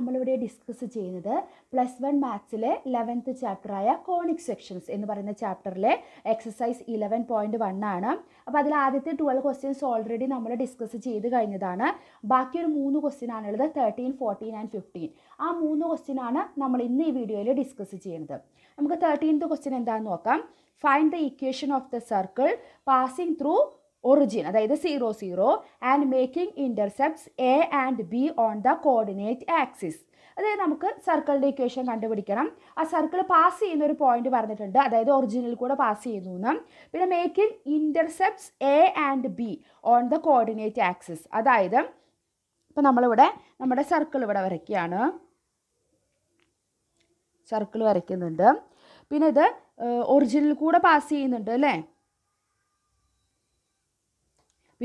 നമ്മളിവിടെ ഡിസ്കസ് ചെയ്യുന്നത് plus one മാത്സിലെ ലെവൻത്ത് ചാപ്റ്ററായ കോണിക് സെക്ഷൻസ് എന്ന് പറയുന്ന ചാപ്റ്ററിലെ എക്സസൈസ് ഇലവൻ പോയിൻ്റ് വൺ ആണ് അപ്പോൾ അതിൽ ആദ്യത്തെ ട്വൽവ് ക്വസ്റ്റ്യൻസ് ഓൾറെഡി നമ്മൾ ഡിസ്കസ് ചെയ്ത് കഴിഞ്ഞതാണ് ബാക്കി ഒരു മൂന്ന് ക്വസ്റ്റ്യൻ ആണുള്ളത് തേർട്ടീൻ ഫോർട്ടീൻ ആൻഡ് ഫിഫ്റ്റീൻ ആ മൂന്ന് ക്വസ്റ്റ്യൻ ആണ് നമ്മൾ ഇന്ന് ഈ വീഡിയോയിൽ ഡിസ്കസ് ചെയ്യുന്നത് നമുക്ക് തേർട്ടീൻത്ത് ക്വസ്റ്റ്യൻ എന്താണെന്ന് നോക്കാം find the equation of the circle passing through origin അതായത് zero zero and making intercepts a and b on the coordinate axis അതായത് നമുക്ക് സർക്കിളിൻ്റെ ഇക്വേഷൻ കണ്ടുപിടിക്കണം ആ സർക്കിൾ പാസ് ചെയ്യുന്ന ഒരു പോയിന്റ് പറഞ്ഞിട്ടുണ്ട് അതായത് ഒറിജിനിൽ കൂടെ പാസ് ചെയ്യുന്നു എന്ന് പിന്നെ making intercepts a and b on the coordinate axis അതായത് ഇപ്പം നമ്മളിവിടെ നമ്മുടെ സർക്കിൾ ഇവിടെ വരയ്ക്കുകയാണ് സർക്കിൾ വരയ്ക്കുന്നുണ്ട് പിന്നെ ഇത് ഒറിജിനിൽ കൂടെ പാസ് ചെയ്യുന്നുണ്ട് അല്ലേ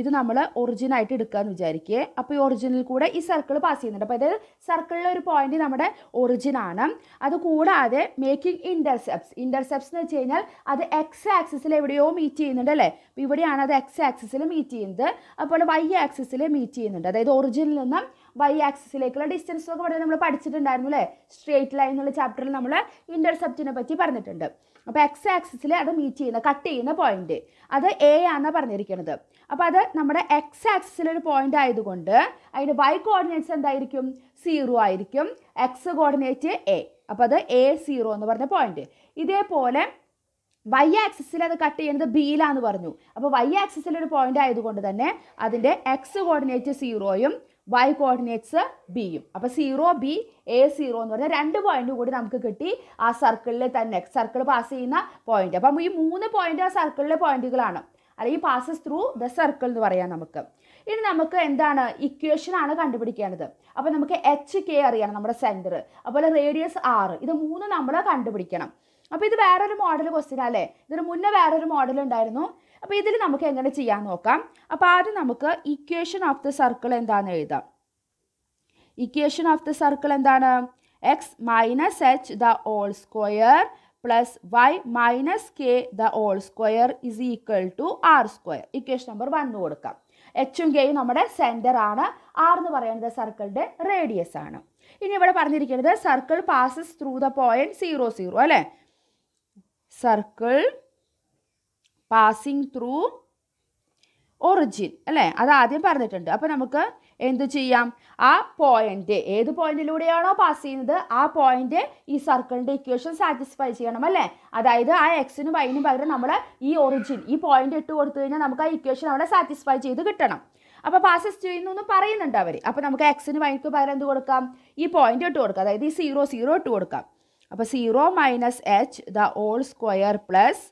ഇത് നമ്മൾ ഒറിജിനായിട്ട് എടുക്കുകയെന്ന് വിചാരിക്കുക അപ്പോൾ ഈ ഒറിജിനിൽ കൂടെ ഈ സർക്കിൾ പാസ് ചെയ്യുന്നുണ്ട് അപ്പോൾ അതായത് സർക്കിളിലെ ഒരു പോയിന്റ് നമ്മുടെ ഒറിജിനാണ് അതുകൂടാതെ മേക്കിംഗ് ഇൻ്റർസെപ്റ്റ്സ് ഇൻ്റർസെപ്റ്റ്സ് എന്ന് വെച്ച് കഴിഞ്ഞാൽ അത് എക്സ് ആക്സിസിൽ എവിടെയോ മീറ്റ് ചെയ്യുന്നുണ്ട് അല്ലേ അപ്പോൾ ഇവിടെയാണ് അത് എക്സ് ആക്സിസിൽ മീറ്റ് ചെയ്യുന്നത് അപ്പോൾ വൈ ആക്സിസിൽ മീറ്റ് ചെയ്യുന്നുണ്ട് അതായത് ഒറിജിനിൽ നിന്നും വൈ ആക്സിസിലേക്കുള്ള ഡിസ്റ്റൻസ് ഒക്കെ പറഞ്ഞാൽ നമ്മൾ പഠിച്ചിട്ടുണ്ടായിരുന്നു അല്ലേ സ്ട്രേറ്റ് ലൈൻ എന്നുള്ള ചാപ്റ്ററിൽ നമ്മൾ ഇൻ്റർസെപ്റ്റിനെ പറ്റി പറഞ്ഞിട്ടുണ്ട് അപ്പോൾ എക്സ് ആക്സിസിൽ അത് മീറ്റ് ചെയ്യുന്ന കട്ട് ചെയ്യുന്ന പോയിന്റ് അത് എ ആണ് പറഞ്ഞിരിക്കുന്നത് അപ്പോൾ അത് നമ്മുടെ എക്സ് ആക്സിലൊരു പോയിൻ്റ് ആയതുകൊണ്ട് അതിൻ്റെ വൈ കോർഡിനേറ്റ്സ് എന്തായിരിക്കും സീറോ ആയിരിക്കും എക്സ് കോർഡിനേറ്റ് എ അപ്പോൾ അത് എ സീറോ എന്ന് പറഞ്ഞ പോയിന്റ് ഇതേപോലെ വൈ ആക്സിസിൽ അത് കട്ട് ചെയ്യുന്നത് ബിയിലാന്ന് പറഞ്ഞു അപ്പോൾ വൈ ആക്സിസിൽ ഒരു പോയിന്റ് ആയതുകൊണ്ട് തന്നെ അതിൻ്റെ എക്സ് കോർഡിനേറ്റ് സീറോയും വൈ കോർഡിനേറ്റ്സ് ബിയും അപ്പോൾ സീറോ ബി എ സീറോ എന്ന് പറഞ്ഞാൽ രണ്ട് പോയിന്റ് കൂടി നമുക്ക് കിട്ടി ആ സർക്കിളിൽ തന്നെ സർക്കിൾ പാസ് ചെയ്യുന്ന പോയിന്റ് അപ്പം ഈ മൂന്ന് പോയിന്റ് ആ സർക്കിളിലെ പോയിന്റുകളാണ് അല്ലെങ്കിൽ പാസസ് ത്രൂ ദ സർക്കിൾ എന്ന് പറയാം നമുക്ക് ഇനി നമുക്ക് എന്താണ് ഇക്വേഷൻ ആണ് കണ്ടുപിടിക്കേണ്ടത് അപ്പോൾ നമുക്ക് എച്ച് കെ അറിയണം നമ്മുടെ സെൻറ്റർ അതുപോലെ റേഡിയസ് ആറ് ഇത് മൂന്ന് നമ്മൾ കണ്ടുപിടിക്കണം അപ്പോൾ ഇത് വേറൊരു മോഡൽ ക്വസ്റ്റ്യൻ അല്ലേ ഇതിന് മുന്നേ വേറൊരു മോഡൽ ഉണ്ടായിരുന്നു അപ്പോൾ ഇതിൽ നമുക്ക് എങ്ങനെ ചെയ്യാൻ നോക്കാം അപ്പോൾ ആദ്യം നമുക്ക് ഇക്വേഷൻ ഓഫ് ദ സർക്കിൾ എന്താണെന്ന് എഴുതാം ഇക്വേഷൻ ഓഫ് ദ സർക്കിൾ എന്താണ് x minus h the whole square plus y minus k the all square is equal to r square. Equation number one കൊടുക്കാം എച്ചും കെയും നമ്മുടെ സെൻറ്റർ ആണ് ആർ എന്ന് പറയുന്നത് സർക്കിളിൻ്റെ റേഡിയസ് ആണ് ഇനി ഇവിടെ പറഞ്ഞിരിക്കുന്നത് circle passes through the point zero zero അല്ലേ സർക്കിൾ പാസിംഗ് ത്രൂ ഒറിജിൻ അല്ലേ അത് ആദ്യം പറഞ്ഞിട്ടുണ്ട് അപ്പോൾ നമുക്ക് എന്ത് ചെയ്യാം ആ പോയിന്റ് ഏത് പോയിന്റിലൂടെയാണോ പാസ് ചെയ്യുന്നത് ആ പോയിന്റ് ഈ സർക്കിളിന്റെ ഇക്വേഷൻ സാറ്റിസ്ഫൈ ചെയ്യണം അല്ലേ അതായത് ആ എക്സിനും വൈനും പകരം നമ്മൾ ഈ ഒറിജിൻ ഈ പോയിന്റ് ഇട്ട് കൊടുത്തു കഴിഞ്ഞാൽ നമുക്ക് ആ ഇക്വേഷൻ അവിടെ സാറ്റിസ്ഫൈ ചെയ്ത് കിട്ടണം അപ്പോൾ പാസസ് ചെയ്യുന്നു എന്ന് പറയുന്നുണ്ട് അവർ അപ്പോൾ നമുക്ക് എക്സിന് വൈക്ക് പകരം എന്ത് കൊടുക്കാം ഈ പോയിന്റ് ഇട്ട് കൊടുക്കാം അതായത് ഈ സീറോ സീറോ ഇട്ട് കൊടുക്കാം അപ്പോൾ zero minus h the whole square plus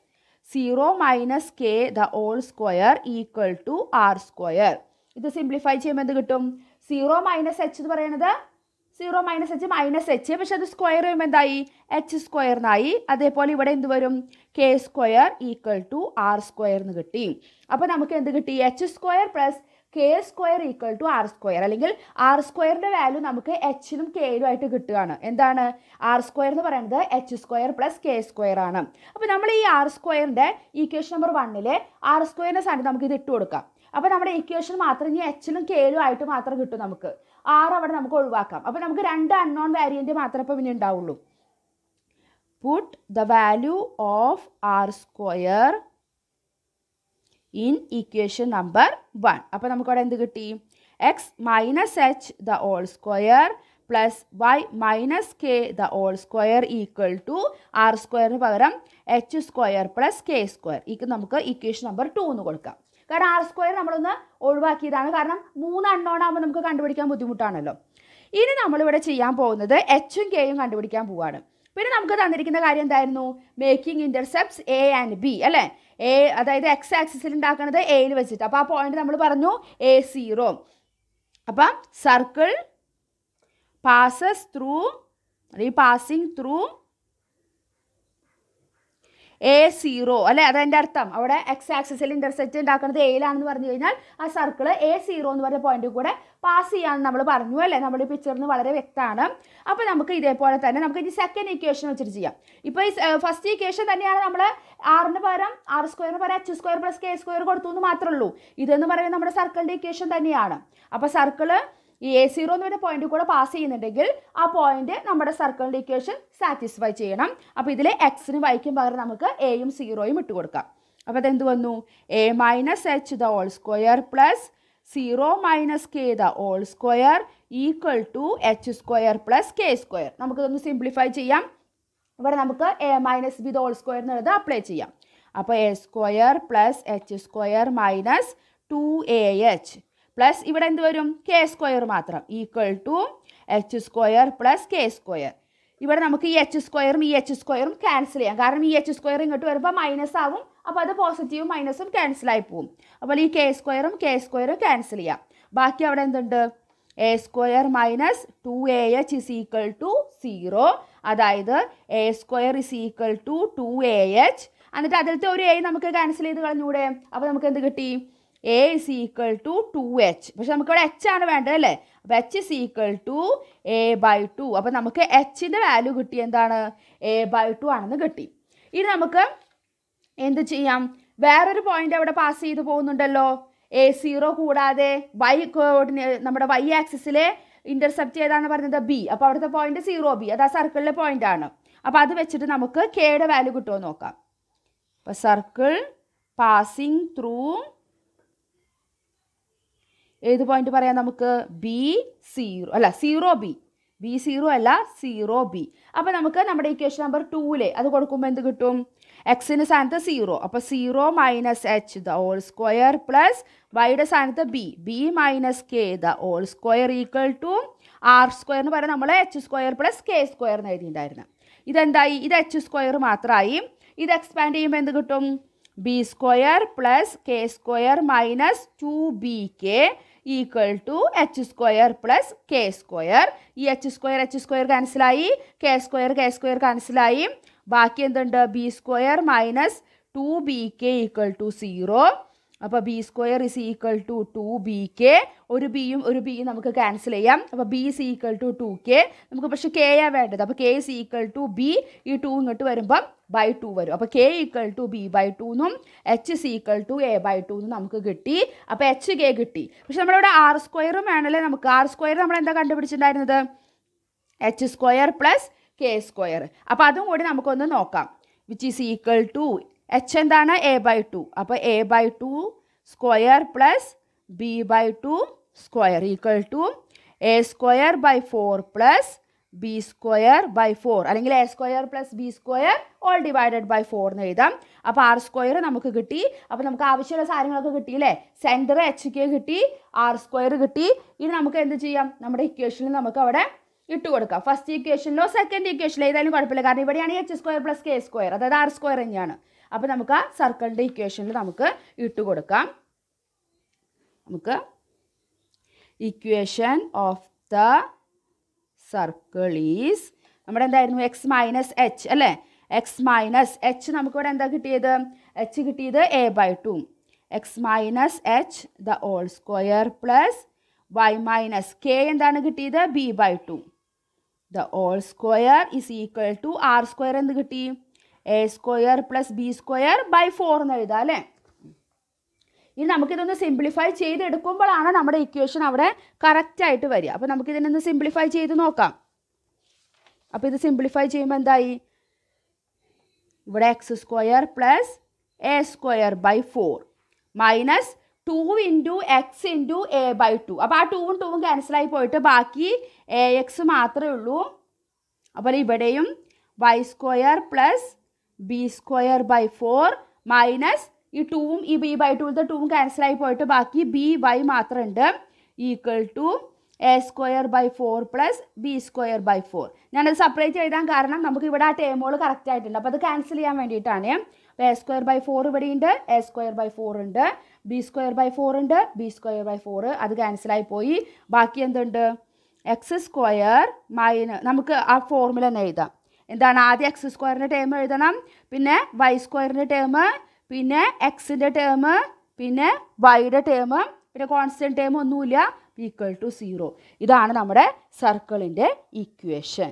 zero minus k the whole square equal to r square ഇത് സിംപ്ലിഫൈ ചെയ്യുമ്പോൾ എന്ത് കിട്ടും സീറോ മൈനസ് എച്ച് എന്ന് പറയുന്നത് zero minus h minus h പക്ഷെ അത് സ്ക്വയർ ചെയ്യുമ്പോൾ എന്തായി എച്ച് സ്ക്വയറിനായി അതേപോലെ ഇവിടെ എന്ത് വരും k square equal to r square എന്ന് കിട്ടി അപ്പോൾ നമുക്ക് എന്ത് കിട്ടി h square plus k square equal to r square അല്ലെങ്കിൽ ആർ സ്ക്വയറിൻ്റെ വാല്യൂ നമുക്ക് എച്ചിനും കെയിലും ആയിട്ട് കിട്ടുകയാണ് എന്താണ് ആർ സ്ക്വയർ എന്ന് പറയുന്നത് h square plus k square ആണ് അപ്പോൾ നമ്മൾ ഈ ആർ സ്ക്വയറിൻ്റെ ഈക്വേഷൻ നമ്പർ വണ്ണിലെ ആർ സ്ക്വയറിൻ്റെ സാധനം നമുക്ക് ഇത് ഇട്ട് കൊടുക്കാം അപ്പോൾ നമ്മുടെ ഇക്വേഷൻ മാത്രം ഇനി എച്ചിലും കെയിലും ആയിട്ട് മാത്രം കിട്ടും നമുക്ക് ആർ അവിടെ നമുക്ക് ഒഴിവാക്കാം അപ്പോൾ നമുക്ക് രണ്ട് അൺനോൺ വാരിയൻ്റ് മാത്രം ഇപ്പോൾ പിന്നെ ഉണ്ടാവുള്ളൂ put the value of r square in equation number one അപ്പോൾ നമുക്കവിടെ എന്ത് കിട്ടി x minus h the whole square plus y minus k the whole square equal to r സ്ക്വയറിന് പകരം h square plus k square ഇത് നമുക്ക് equation number two എന്ന് കൊടുക്കാം കാരണം ആർ സ്ക്വയർ നമ്മളൊന്ന് ഒഴിവാക്കിയതാണ് കാരണം മൂന്ന് അൺനോൺ ആകുമ്പോൾ നമുക്ക് കണ്ടുപിടിക്കാൻ ബുദ്ധിമുട്ടാണല്ലോ ഇനി നമ്മളിവിടെ ചെയ്യാൻ പോകുന്നത് എച്ചും കെയും കണ്ടുപിടിക്കാൻ പോവാണ് പിന്നെ നമുക്ക് തന്നിരിക്കുന്ന കാര്യം എന്തായിരുന്നു making intercepts a and b അല്ലേ എ അതായത് എക്സ് ആക്സിസിൽ ഉണ്ടാക്കുന്നത് എയിൽ വെച്ചിട്ട് അപ്പോൾ ആ പോയിന്റ് നമ്മൾ പറഞ്ഞു എ സീറോ അപ്പം സർക്കിൾ പാസസ് ത്രൂ അല്ലെങ്കിൽ പാസിംഗ് ത്രൂ എ സീറോ അല്ലേ അതെൻ്റെ അർത്ഥം അവിടെ എക്സ് ആക്സിസിൽ ഇൻ്റർസെക്റ്റ് ഉണ്ടാക്കുന്നത് എയിലാണെന്ന് പറഞ്ഞു കഴിഞ്ഞാൽ ആ സർക്കിൾ എ സീറോ എന്ന് പറഞ്ഞ പോയിന്റിൽ കൂടെ പാസ് ചെയ്യാമെന്ന് നമ്മൾ പറഞ്ഞു അല്ലേ നമ്മുടെ പിക്ചറിൽ നിന്ന് വളരെ വ്യക്തമാണ് അപ്പോൾ നമുക്ക് ഇതേപോലെ തന്നെ നമുക്ക് ഇനി സെക്കൻഡ് ഇക്വേഷൻ വെച്ചിട്ട് ചെയ്യാം ഇപ്പോൾ ഈ ഫസ്റ്റ് ഇക്വേഷൻ തന്നെയാണ് നമ്മൾ ആറിന് പകരം ആർ സ്ക്വയറിന് പകരം h square plus k square കൊടുത്തു എന്ന് മാത്രമേ ഉള്ളൂ ഇതെന്ന് പറയുന്നത് നമ്മുടെ സർക്കിളിൻ്റെ ഇക്വേഷൻ തന്നെയാണ് അപ്പോൾ സർക്കിള് ഈ എ സീറോ എന്ന് പറയുന്ന പോയിന്റ് കൂടെ പാസ് ചെയ്യുന്നുണ്ടെങ്കിൽ ആ പോയിന്റ് നമ്മുടെ സർക്കിളിൻ്റെ ഇക്വേഷൻ സാറ്റിസ്ഫൈ ചെയ്യണം അപ്പോൾ ഇതിൽ എക്സിന് വൈക്കും പകരം നമുക്ക് എയും സീറോയും ഇട്ട് കൊടുക്കാം അപ്പോൾ അതെന്ത് വന്നു a minus h the whole square plus zero minus k the whole square equal to h square plus k square നമുക്കിതൊന്ന് സിംപ്ലിഫൈ ചെയ്യാം ഇവിടെ നമുക്ക് a minus b the whole square എന്നുള്ളത് അപ്ലൈ ചെയ്യാം അപ്പോൾ a square plus h square minus two a h plus ഇവിടെ എന്ത് വരും കെ സ്ക്വയർ മാത്രം equal to h square plus k square ഇവിടെ നമുക്ക് ഈ എച്ച് സ്ക്വയറും ഈ എച്ച് സ്ക്വയറും ക്യാൻസൽ ചെയ്യാം കാരണം ഈ എച്ച് സ്ക്വയർ ഇങ്ങോട്ട് വരുമ്പോൾ മൈനസ് ആവും അപ്പോൾ അത് പോസിറ്റീവും മൈനസും ക്യാൻസൽ ആയി പോവും അപ്പോൾ ഈ കെ സ്ക്വയറും കെ സ്ക്വയറും ക്യാൻസൽ ചെയ്യാം ബാക്കി അവിടെ എന്തുണ്ട് a square minus two a h is equal to zero അതായത് a square is equal to two a h എന്നിട്ട് അതിലത്തെ ഒരു എ നമുക്ക് ക്യാൻസൽ ചെയ്ത് കളഞ്ഞൂടെ അപ്പോൾ നമുക്ക് എന്ത് കിട്ടി a is equal to two h പക്ഷെ ഇവിടെ എച്ച് ആണ് വേണ്ടത് അല്ലേ അപ്പോൾ h is equal to a by two അപ്പോൾ നമുക്ക് എച്ചിൻ്റെ വാല്യൂ കിട്ടി എന്താണ് എ ബൈ ടു ആണെന്ന് കിട്ടി ഇനി നമുക്ക് എന്ത് ചെയ്യാം വേറൊരു പോയിന്റ് അവിടെ പാസ് ചെയ്ത് പോകുന്നുണ്ടല്ലോ എ സീറോ കൂടാതെ വൈ കോർഡിനേറ്റ് നമ്മുടെ വൈ ആക്സിസിലെ ഇന്റർസെപ്റ്റ് ചെയ്താണ് പറഞ്ഞത് ബി അപ്പോൾ അവിടുത്തെ പോയിന്റ് സീറോ ബി അത് ആ സർക്കിളിലെ പോയിന്റ് ആണ് അപ്പോൾ അത് വെച്ചിട്ട് നമുക്ക് കെയുടെ വാല്യൂ കിട്ടുമോ നോക്കാം അപ്പോൾ സർക്കിൾ പാസിംഗ് ത്രൂ ഏത് പോയിന്റ് പറയാം നമുക്ക് ബി സീറോ അല്ല സീറോ ബി ബി സീറോ അല്ല സീറോ ബി അപ്പോൾ നമുക്ക് നമ്മുടെ ഇക്വേഷൻ നമ്പർ ടൂവിലെ അത് കൊടുക്കുമ്പോൾ എന്ത് കിട്ടും എക്സിന് സ്ഥാനത്ത് സീറോ അപ്പോൾ zero minus h the whole square plus വൈയുടെ സ്ഥാനത്ത് b b minus k the whole square equal to r square എന്ന് പറയുന്നത് നമ്മൾ h square plus k square എന്ന് എഴുതിയിട്ടുണ്ടായിരുന്നു ഇതെന്തായി ഇത് എച്ച് സ്ക്വയർ മാത്രമായി ഇത് എക്സ്പാൻഡ് ചെയ്യുമ്പോൾ എന്ത് കിട്ടും b square plus k square minus two b k equal to h square plus k square ഈ എച്ച് സ്ക്വയർ എച്ച് സ്ക്വയർ ക്യാൻസലായി കെ സ്ക്വയർ കെ സ്ക്വയർ ക്യാൻസലായി ബാക്കി എന്തുണ്ട് b square minus two b k equal to zero അപ്പോൾ b square is equal to two b k ഒരു ബിയും ഒരു ബിയും നമുക്ക് ക്യാൻസൽ ചെയ്യാം അപ്പോൾ b is equal to two k നമുക്ക് പക്ഷേ കെ കെയാണ് വേണ്ടത് അപ്പോൾ k is equal to b ഈ ടു ഇങ്ങോട്ട് വരുമ്പം ബൈ ടു വരും അപ്പോൾ k equal to b by two എന്നും h c equal to a by two എന്നും നമുക്ക് കിട്ടി അപ്പോൾ എച്ച് കെ കിട്ടി പക്ഷെ നമ്മളിവിടെ ആർ സ്ക്വയറും വേണമല്ലേ നമുക്ക് ആർ സ്ക്വയർ നമ്മൾ എന്താ കണ്ടുപിടിച്ചിട്ടുണ്ടായിരുന്നത് h square plus k square അപ്പോൾ അതും കൂടി നമുക്കൊന്ന് നോക്കാം which is equal to h എന്താണ് എ ബൈ ടു അപ്പോൾ a by two square plus b by two square equal to a square by four plus b square by four അല്ലെങ്കിൽ a square plus b square whole divided by four എന്ന് എഴുതാം അപ്പോൾ R square നമുക്ക് കിട്ടി അപ്പോൾ നമുക്ക് ആവശ്യമുള്ള സാധനങ്ങളൊക്കെ അല്ലേ സെൻറ്റർ എച്ച് കെ കിട്ടി ആർ സ്ക്വയർ കിട്ടി ഇനി നമുക്ക് എന്ത് ചെയ്യാം നമ്മുടെ ഇക്വേഷനിൽ നമുക്ക് അവിടെ ഇട്ട് കൊടുക്കാം ഫസ്റ്റ് ഇക്വേഷനിലോ സെക്കൻഡ് ഇക്വേഷനിലോ ഏതായാലും കുഴപ്പമില്ല കാരണം ഇവിടെയാണ് h square plus k square അതായത് ആർ സ്ക്വയർ തന്നെയാണ് അപ്പോൾ നമുക്ക് ആ സർക്കിളിൻ്റെ ഇക്വേഷനിൽ നമുക്ക് ഇട്ട് കൊടുക്കാം നമുക്ക് equation of the circle is നമ്മുടെ എന്തായിരുന്നു എക്സ് മൈനസ് എച്ച് അല്ലേ എക്സ് മൈനസ് എച്ച് നമുക്കിവിടെ എന്താ കിട്ടിയത് എച്ച് കിട്ടിയത് a by two x minus h the whole square plus y minus k എന്താണ് കിട്ടിയത് b by two the whole square is equal to r square എന്ത് കിട്ടി a square plus b square by four എന്ന് എഴുതാം അല്ലേ ഇനി നമുക്കിതൊന്ന് simplify ചെയ്തെടുക്കുമ്പോഴാണ് നമ്മുടെ ഇക്വേഷൻ അവിടെ കറക്റ്റായിട്ട് വരിക അപ്പോൾ നമുക്കിതിനൊന്ന് സിംപ്ലിഫൈ ചെയ്ത് നോക്കാം അപ്പോൾ ഇത് സിംപ്ലിഫൈ ചെയ്യുമ്പോൾ എന്തായി ഇവിടെ x square plus a square by four minus two into x into a by two അപ്പോൾ ആ ടൂവും ടൂവും ക്യാൻസലായി പോയിട്ട് ബാക്കി എ എക്സ് മാത്രമേ ഉള്ളൂ അപ്പോൾ ഇവിടെയും y square plus b square by four minus ഈ ടൂവും ഈ ബി ബൈ ടൂവിലത്തെ ടൂവും ക്യാൻസലായി പോയിട്ട് ബാക്കി ബി വൈ മാത്രമുണ്ട് equal to a square by four plus b square by four ഞാനത് സെപ്പറേറ്റ് എഴുതാൻ കാരണം നമുക്ക് ഇവിടെ ആ ടേമുകൾ കറക്റ്റ് ആയിട്ടുണ്ട് അപ്പോൾ അത് ക്യാൻസൽ ചെയ്യാൻ വേണ്ടിയിട്ടാണ് എ സ്ക്വയർ ബൈ ഫോർ ഇവിടെ ഉണ്ട് എ സ്ക്വയർ ബൈ ഫോർ ഉണ്ട് ബി സ്ക്വയർ ബൈ ഫോർ ഉണ്ട് ബി സ്ക്വയർ ബൈ ഫോർ അത് ക്യാൻസലായി പോയി ബാക്കി എന്തുണ്ട് എക്സ് സ്ക്വയർ മൈന നമുക്ക് ആ ഫോർമുല തന്നെ എഴുതാം എന്താണ് ആദ്യം എക്സ് സ്ക്വയറിൻ്റെ ടേം എഴുതണം പിന്നെ വൈ സ്ക്വയറിൻ്റെ ടേം പിന്നെ എക്സിൻ്റെ ടേം പിന്നെ വൈയുടെ ടേം പിന്നെ കോൺസ്റ്റൻറ്റ് ടേം ഒന്നുമില്ല ഈക്വൽ ടു സീറോ ഇതാണ് നമ്മുടെ സർക്കിളിൻ്റെ ഇക്വേഷൻ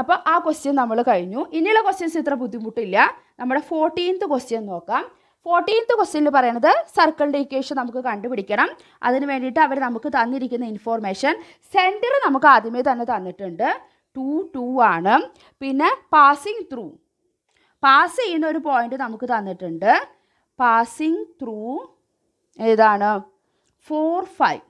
അപ്പോൾ ആ ക്വസ്റ്റ്യൻ നമ്മൾ കഴിഞ്ഞു ഇനിയുള്ള ക്വസ്റ്റ്യൻസ് ഇത്ര ബുദ്ധിമുട്ടില്ല നമ്മുടെ ഫോർട്ടീൻത്ത് ക്വസ്റ്റ്യൻ നോക്കാം ഫോർട്ടീൻത്ത് ക്വസ്റ്റ്യനിൽ പറയുന്നത് സർക്കിളിൻ്റെ ഇക്വേഷൻ നമുക്ക് കണ്ടുപിടിക്കണം അതിന് വേണ്ടിയിട്ട് അവർ നമുക്ക് തന്നിരിക്കുന്ന ഇൻഫോർമേഷൻ സെൻറ്റർ നമുക്ക് ആദ്യമേ തന്നെ തന്നിട്ടുണ്ട് ടു ടു ആണ് പിന്നെ പാസിംഗ് ത്രൂ പാസ് ചെയ്യുന്ന ഒരു പോയിന്റ് നമുക്ക് തന്നിട്ടുണ്ട് പാസിങ് ത്രൂ ഏതാണ് ഫോർ ഫൈവ്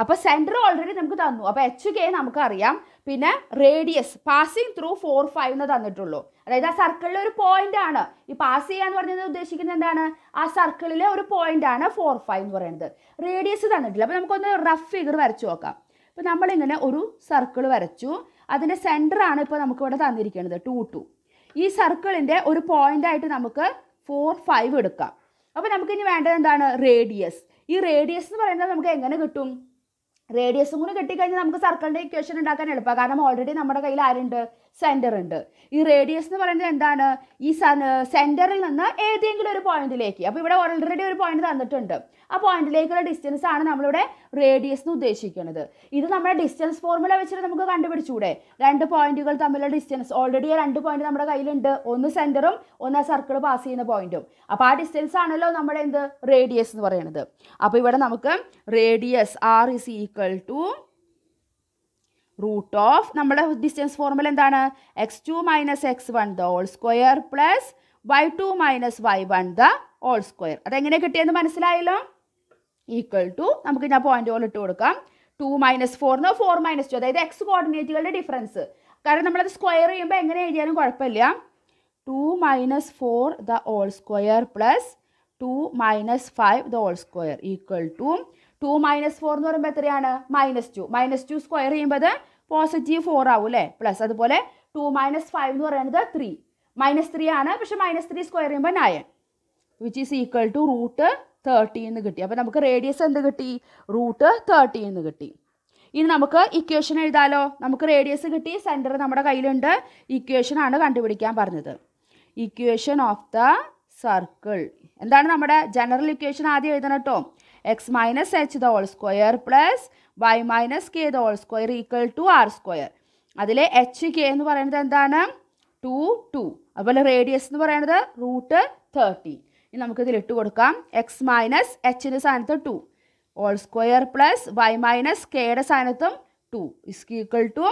അപ്പോൾ സെന്റർ ഓൾറെഡി നമുക്ക് തന്നു അപ്പോൾ എച്ച് കെ അറിയാം പിന്നെ radius passing through four five എന്ന് തന്നിട്ടുള്ളൂ അതായത് ആ സർക്കിളിലെ ഒരു പോയിന്റ് ആണ് ഈ പാസ് ചെയ്യുക എന്ന് പറഞ്ഞത് ഉദ്ദേശിക്കുന്നത് എന്താണ് ആ സർക്കിളിലെ ഒരു പോയിന്റ് ആണ് ഫോർ ഫൈവ് എന്ന് പറയുന്നത് റേഡിയസ് തന്നിട്ടില്ല അപ്പോൾ നമുക്കൊന്ന് റഫ് ഫിഗർ വരച്ചു നോക്കാം അപ്പോൾ നമ്മളിങ്ങനെ ഒരു സർക്കിൾ വരച്ചു അതിന്റെ ആണ് ഇപ്പൊ ഇപ്പോൾ ഇവിടെ തന്നിരിക്കുന്നത് ടു ടു ഈ സർക്കിളിൻ്റെ ഒരു ആയിട്ട് നമുക്ക് ഫോർ ഫൈവ് എടുക്കാം അപ്പോൾ നമുക്കിനി വേണ്ടത് എന്താണ് റേഡിയസ് ഈ റേഡിയസ് എന്ന് പറയുന്നത് നമുക്ക് എങ്ങനെ കിട്ടും റേഡിയസും കൂടി കിട്ടിക്കഴിഞ്ഞാൽ നമുക്ക് സർക്കിളിൻ്റെ ഇക്വേഷൻ ഉണ്ടാക്കാൻ എളുപ്പമാണ് കാരണം ഓൾറെഡി നമ്മുടെ കയ്യിൽ ആരുണ്ട് സെൻറ്റർ ഉണ്ട് ഈ റേഡിയസ് എന്ന് പറയുന്നത് എന്താണ് ഈ സെൻറ്ററിൽ നിന്ന് ഏതെങ്കിലും ഒരു പോയിന്റിലേക്ക് അപ്പോൾ ഇവിടെ ഓൾറെഡി ഒരു പോയിന്റ് തന്നിട്ടുണ്ട് ആ പോയിന്റിലേക്കുള്ള ഡിസ്റ്റൻസ് ആണ് നമ്മളിവിടെ റേഡിയസ് എന്ന് ഉദ്ദേശിക്കുന്നത് ഇത് നമ്മുടെ ഡിസ്റ്റൻസ് ഫോർമുല വെച്ചിട്ട് നമുക്ക് കണ്ടുപിടിച്ചൂടെ രണ്ട് പോയിന്റുകൾ തമ്മിലുള്ള ഡിസ്റ്റൻസ് ഓൾറെഡി രണ്ട് പോയിന്റ് നമ്മുടെ കയ്യിലുണ്ട് ഒന്ന് സെൻറ്ററും ഒന്ന് സർക്കിൾ പാസ് ചെയ്യുന്ന പോയിന്റും അപ്പോൾ ആ ഡിസ്റ്റൻസ് ആണല്ലോ നമ്മുടെ എന്ത് റേഡിയസ് എന്ന് പറയുന്നത് അപ്പോൾ ഇവിടെ നമുക്ക് radius r is equal to root of നമ്മുടെ ഡിസ്റ്റൻസ് ഫോർമുല എന്താണ് x two minus x one the whole square plus y two minus y one the whole square അതെങ്ങനെ കിട്ടിയെന്ന് മനസ്സിലായല്ലോ ഈക്വൽ ടു നമുക്ക് ഞാൻ പോയിന്റുകൾ ഇട്ട് കൊടുക്കാം ടു മൈനസ് ഫോറിന് ഫോർ മൈനസ് ടു അതായത് എക്സ് കോർഡിനേറ്റുകളുടെ ഡിഫറൻസ് കാരണം നമ്മളത് സ്ക്വയർ ചെയ്യുമ്പോൾ എങ്ങനെ എഴുതിയാലും കുഴപ്പമില്ല two minus four the whole square plus two minus five the whole square equal to two minus four എന്ന് പറയുമ്പോൾ എത്രയാണ് minus two minus two square ചെയ്യുമ്പോൾ പോസിറ്റീവ് ഫോർ ആവും അല്ലേ പ്ലസ് അതുപോലെ ടു മൈനസ് ഫൈവ് എന്ന് പറയുന്നത് ത്രീ മൈനസ് ത്രീ ആണ് പക്ഷെ മൈനസ് ത്രീ സ്ക്വയർ ചെയ്യുമ്പോൾ nine which is equal to root thirty എന്ന് കിട്ടി അപ്പോൾ നമുക്ക് റേഡിയസ് എന്ത് കിട്ടി റൂട്ട് തേർട്ടി എന്ന് കിട്ടി ഇനി നമുക്ക് ഇക്വേഷൻ എഴുതാലോ നമുക്ക് റേഡിയസ് കിട്ടി സെൻറ്റർ നമ്മുടെ കയ്യിലുണ്ട് ഇക്വേഷൻ ആണ് കണ്ടുപിടിക്കാൻ പറഞ്ഞത് ഇക്വേഷൻ ഓഫ് ദ സർക്കിൾ എന്താണ് നമ്മുടെ ജനറൽ ഇക്വേഷൻ ആദ്യം എഴുതണം കേട്ടോ x minus h the whole square plus y minus k the whole square equal to r square അതിലെ എച്ച് കെ എന്ന് പറയുന്നത് എന്താണ് ടു ടു അതുപോലെ റേഡിയസ് എന്ന് പറയുന്നത് റൂട്ട് തേർട്ടി ഇനി നമുക്കിതിൽ ഇട്ട് കൊടുക്കാം എക്സ് മൈനസ് എച്ചിൻ്റെ സ്ഥാനത്ത് two whole square plus y minus കെയുടെ സ്ഥാനത്തും ടു ഇസ്ക് ഇസ്ക്വൽ ടു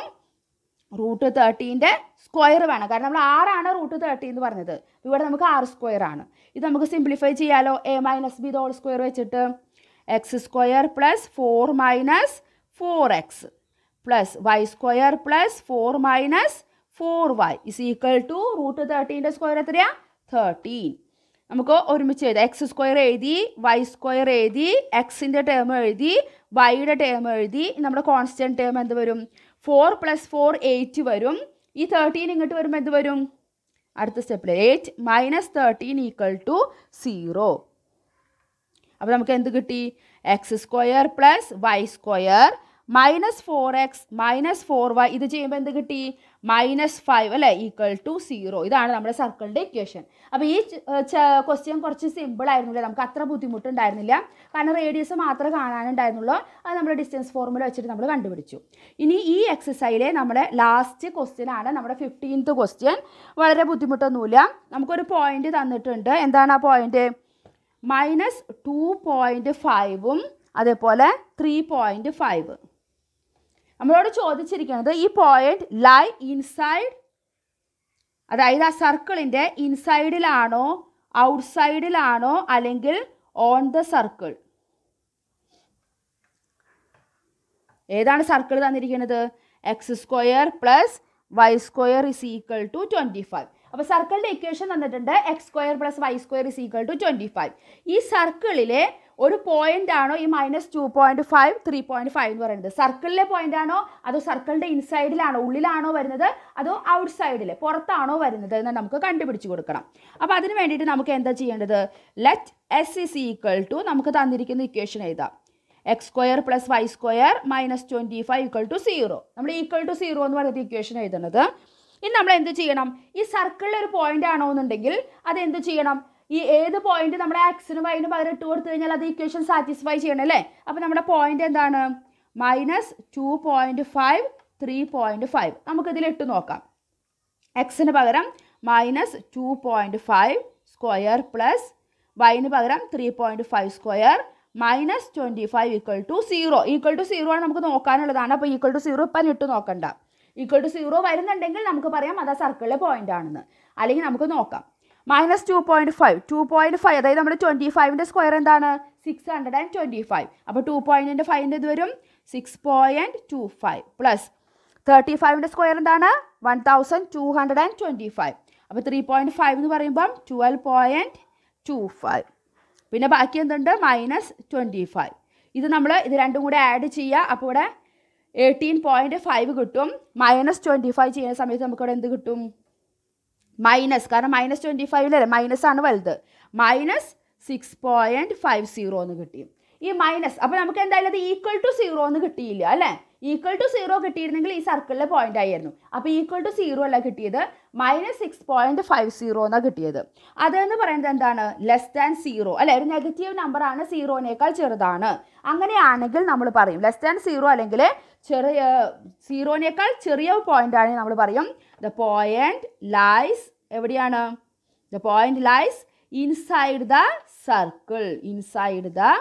റൂട്ട് തേർട്ടീൻ്റെ സ്ക്വയർ വേണം കാരണം നമ്മൾ ആറാണ് റൂട്ട് തേർട്ടി എന്ന് പറഞ്ഞത് ഇവിടെ നമുക്ക് ആറ് സ്ക്വയർ ആണ് ഇത് നമുക്ക് സിംപ്ലിഫൈ ചെയ്യാലോ a minus b the whole square വെച്ചിട്ട് x square plus four minus four x plus Y square plus four minus four y is equal to root തേർട്ടീൻ്റെ സ്ക്വയർ എത്രയാ തേർട്ടീൻ നമുക്ക് ഒരുമിച്ച് എഴുതാം എക്സ് സ്ക്വയർ എഴുതി വൈ സ്ക്വയർ എഴുതി എക്സിൻ്റെ ടേം എഴുതി വൈയുടെ ടേം എഴുതി നമ്മുടെ കോൺസ്റ്റൻറ്റ് ടേം എന്ത് വരും ഫോർ പ്ലസ് ഫോർ എയ്റ്റ് വരും ഈ തേർട്ടീൻ ഇങ്ങോട്ട് വരുമ്പോൾ എന്ത് വരും അടുത്ത സ്റ്റെപ്പിൽ eight minus thirteen equal to zero അപ്പോൾ നമുക്ക് എന്ത് കിട്ടി x square plus Y square minus four x minus four y ഇത് ചെയ്യുമ്പോൾ എന്ത് കിട്ടി മൈനസ് ഫൈവ് അല്ലേ ഈക്വൽ ടു സീറോ ഇതാണ് നമ്മുടെ സർക്കിളിൻ്റെ ഇക്വേഷൻ അപ്പോൾ ഈ ക്വസ്റ്റ്യൻ കുറച്ച് സിമ്പിൾ ആയിരുന്നില്ല നമുക്ക് അത്ര ബുദ്ധിമുട്ടുണ്ടായിരുന്നില്ല കാരണം റേഡിയസ് മാത്രമേ കാണാനുണ്ടായിരുന്നുള്ളൂ അത് നമ്മൾ ഡിസ്റ്റൻസ് ഫോർമുല വെച്ചിട്ട് നമ്മൾ കണ്ടുപിടിച്ചു ഇനി ഈ എക്സസൈസിലെ നമ്മുടെ ലാസ്റ്റ് ക്വസ്റ്റ്യൻ ആണ് നമ്മുടെ ഫിഫ്റ്റീൻത്ത് ക്വസ്റ്റ്യൻ വളരെ ബുദ്ധിമുട്ടൊന്നുമില്ല നമുക്കൊരു പോയിന്റ് തന്നിട്ടുണ്ട് എന്താണ് ആ പോയിന്റ് മൈനസ് ടു പോയിൻ്റ് ഫൈവും അതേപോലെ ത്രീ പോയിൻ്റ് ഫൈവ് നമ്മളോട് ചോദിച്ചിരിക്കുന്നത് ഈ പോയിന്റ് ലൈ ഇൻസൈഡ് അതായത് ആ സർക്കിളിൻ്റെ ഇൻസൈഡിലാണോ ഔട്ട്സൈഡിലാണോ അല്ലെങ്കിൽ ഓൺ ദ സർക്കിൾ ഏതാണ് സർക്കിൾ തന്നിരിക്കുന്നത് X square plus Y square is equal to twenty five അപ്പൊ സർക്കിളിന്റെ ഇക്വേഷൻ തന്നിട്ടുണ്ട് X square plus Y square is equal to twenty five ഈ സർക്കിളിലെ ഒരു പോയിന്റ് ആണോ ഈ minus two point five three point five എന്ന് പറയുന്നത് സർക്കിളിലെ പോയിന്റ് ആണോ അതോ സർക്കിളിന്റെ ഇൻസൈഡിലാണോ ഉള്ളിലാണോ വരുന്നത് അതോ ഔട്ട് സൈഡിൽ പുറത്താണോ വരുന്നത് എന്ന് നമുക്ക് കണ്ടുപിടിച്ച് കൊടുക്കണം അപ്പൊ അതിന് വേണ്ടിയിട്ട് നമുക്ക് എന്താ ചെയ്യേണ്ടത് let S is equal to നമുക്ക് തന്നിരിക്കുന്ന ഇക്വേഷൻ എഴുതാം X square plus Y square minus twenty five equal to zero നമ്മൾ ഈക്വൽ ടു സീറോ എന്ന് പറയുന്ന ഇക്വേഷൻ എഴുതുന്നത് ഇനി നമ്മൾ എന്ത് ചെയ്യണം ഈ സർക്കിളിൽ ഒരു പോയിന്റ് ആണോ എന്നുണ്ടെങ്കിൽ അത് എന്ത് ചെയ്യണം ഈ ഏത് പോയിന്റ് നമ്മുടെ എക്സിനും വൈനും പകരം ഇട്ട് കൊടുത്തു കഴിഞ്ഞാൽ അത് ഇക്വേഷൻ സാറ്റിസ്ഫൈ ചെയ്യണം അല്ലേ അപ്പോൾ നമ്മുടെ പോയിന്റ് എന്താണ് minus two point five three point five നമുക്കിതിൽ ഇട്ട് നോക്കാം എക്സിന് പകരം minus two point five square plus വൈന് പകരം three point five square minus twenty five equal to zero equal to zero ആണ് നമുക്ക് നോക്കാനുള്ളതാണ് അപ്പോൾ ഈക്വൽ ടു സീറോ ഇപ്പം ഇട്ട് നോക്കണ്ട ഈക്വൽ ടു സീറോ വരുന്നുണ്ടെങ്കിൽ നമുക്ക് പറയാം അത് ആ സർക്കിളിലെ പോയിന്റ് ആണെന്ന് അല്ലെങ്കിൽ നമുക്ക് നോക്കാം minus two point five two point five അതായത് നമ്മുടെ ട്വന്റി ഫൈവിന്റെ സ്ക്വയർ എന്താണ് six hundred and twenty five അപ്പോൾ ടു പോയിൻറ്റിൻ്റെ ഫൈവിൻ്റെ ഇത് വരും six point two five plus thirty ഫൈവിന്റെ സ്ക്വയർ എന്താണ് one thousand two hundred and twenty five അപ്പോൾ ത്രീ പോയിന്റ് ഫൈവ് എന്ന് പറയുമ്പം ട്വൽവ് പോയിന്റ് ടു ഫൈവ് പിന്നെ ബാക്കി എന്തുണ്ട് മൈനസ് ട്വന്റി ഫൈവ് ഇത് നമ്മൾ ഇത് രണ്ടും കൂടെ ആഡ് ചെയ്യുക അപ്പോൾ ഇവിടെ എയ്റ്റീൻ പോയിൻറ്റ് ഫൈവ് കിട്ടും മൈനസ് ട്വൻറ്റി ഫൈവ് ചെയ്യുന്ന സമയത്ത് നമുക്കിവിടെ എന്ത് കിട്ടും മൈനസ് കാരണം മൈനസ് ട്വൻറ്റി ഫൈവിലല്ലേ മൈനസ് ആണ് വലുത് minus six point five zero എന്ന് കിട്ടി ഈ മൈനസ് അപ്പോൾ നമുക്ക് എന്തായാലും അത് ഈക്വൽ ടു സീറോ എന്ന് കിട്ടിയില്ല അല്ലേ ഈക്വൽ ടു സീറോ കിട്ടിയിരുന്നെങ്കിൽ ഈ സർക്കിളിലെ പോയിന്റ് ആയിരുന്നു അപ്പോൾ ഈക്വൽ ടു സീറോ അല്ല കിട്ടിയത് minus six point five zero എന്നാണ് കിട്ടിയത് അതെന്ന് പറയുന്നത് എന്താണ് ലെസ് ദാൻ സീറോ അല്ലെ ഒരു നെഗറ്റീവ് നമ്പറാണ് സീറോനേക്കാൾ ചെറുതാണ് അങ്ങനെയാണെങ്കിൽ നമ്മൾ പറയും ലെസ് ദാൻ സീറോ അല്ലെങ്കിൽ ചെറിയ സീറോനേക്കാൾ ചെറിയ പോയിന്റ് ആണെങ്കിൽ നമ്മൾ പറയും ദ പോയിന്റ് ലൈസ് എവിടെയാണ് the point lies inside the circle inside the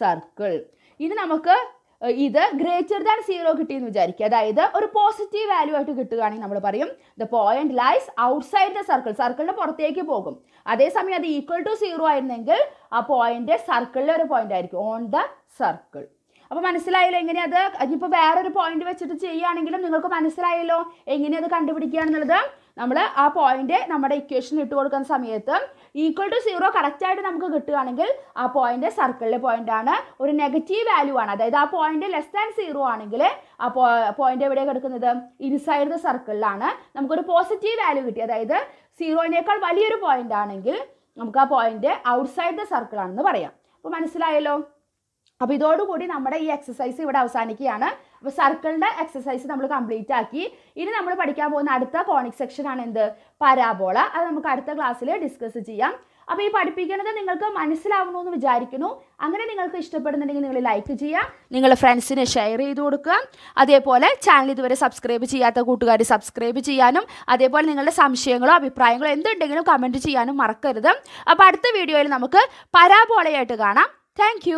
circle ഇനി നമുക്ക് ഇത് ഗ്രേറ്റർ ദാൻ സീറോ കിട്ടിയെന്ന് വിചാരിക്കുക അതായത് ഒരു പോസിറ്റീവ് വാല്യൂ ആയിട്ട് കിട്ടുകയാണെങ്കിൽ നമ്മൾ പറയും the point lies outside the circle സർക്കിളിന് പുറത്തേക്ക് പോകും അതേസമയം അത് ഈക്വൽ ടു സീറോ ആയിരുന്നെങ്കിൽ ആ പോയിന്റ് സർക്കിളിലെ ഒരു പോയിന്റ് ആയിരിക്കും ഓൺ ദ സർക്കിൾ അപ്പോൾ മനസ്സിലായില്ലോ എങ്ങനെയത് അത് ഇനിയിപ്പോൾ വേറൊരു പോയിന്റ് വെച്ചിട്ട് ചെയ്യുകയാണെങ്കിലും നിങ്ങൾക്ക് മനസ്സിലായല്ലോ എങ്ങനെയത് അത് കണ്ടുപിടിക്കുകയാണെന്നുള്ളത് നമ്മൾ ആ പോയിന്റ് നമ്മുടെ ഇക്വേഷനിൽ ഇട്ട് കൊടുക്കുന്ന സമയത്ത് ഈക്വൽ ടു സീറോ കറക്റ്റായിട്ട് നമുക്ക് കിട്ടുകയാണെങ്കിൽ ആ പോയിന്റ് സർക്കിളിലെ പോയിന്റ് ആണ് ഒരു നെഗറ്റീവ് വാല്യൂ ആണ് അതായത് ആ പോയിന്റ് ലെസ് ദാൻ സീറോ ആണെങ്കിൽ ആ പോയിന്റ് എവിടെ കിടക്കുന്നത് ഇൻസൈഡ് ദ സർക്കിളിലാണ് നമുക്കൊരു പോസിറ്റീവ് വാല്യൂ കിട്ടി അതായത് സീറോനേക്കാൾ വലിയൊരു പോയിന്റ് ആണെങ്കിൽ നമുക്ക് ആ പോയിന്റ് ഔട്ട്സൈഡ് ദ സർക്കിൾ ആണെന്ന് പറയാം അപ്പോൾ മനസ്സിലായല്ലോ അപ്പോൾ ഇതോടുകൂടി നമ്മുടെ ഈ എക്സസൈസ് ഇവിടെ അവസാനിക്കുകയാണ് അപ്പൊ സർക്കിളിന്റെ എക്സസൈസ് നമ്മൾ കംപ്ലീറ്റ് ആക്കി ഇനി നമ്മൾ പഠിക്കാൻ പോകുന്ന അടുത്ത കോണിക് സെക്ഷൻ ആണ് എന്ത് പരാബോള അത് നമുക്ക് അടുത്ത ക്ലാസ്സിൽ ഡിസ്കസ് ചെയ്യാം അപ്പോൾ ഈ പഠിപ്പിക്കുന്നത് നിങ്ങൾക്ക് മനസ്സിലാവണു എന്ന് വിചാരിക്കുന്നു അങ്ങനെ നിങ്ങൾക്ക് ഇഷ്ടപ്പെടുന്നുണ്ടെങ്കിൽ നിങ്ങൾ ലൈക്ക് ചെയ്യുക നിങ്ങൾ ഫ്രണ്ട്സിന് ഷെയർ ചെയ്ത് കൊടുക്കുക അതേപോലെ ചാനൽ ഇതുവരെ സബ്സ്ക്രൈബ് ചെയ്യാത്ത കൂട്ടുകാർ സബ്സ്ക്രൈബ് ചെയ്യാനും അതേപോലെ നിങ്ങളുടെ സംശയങ്ങളോ അഭിപ്രായങ്ങളോ എന്തുണ്ടെങ്കിലും കമൻറ്റ് ചെയ്യാനും മറക്കരുത് അപ്പോൾ അടുത്ത വീഡിയോയിൽ നമുക്ക് പരാബോളയായിട്ട് കാണാം താങ്ക്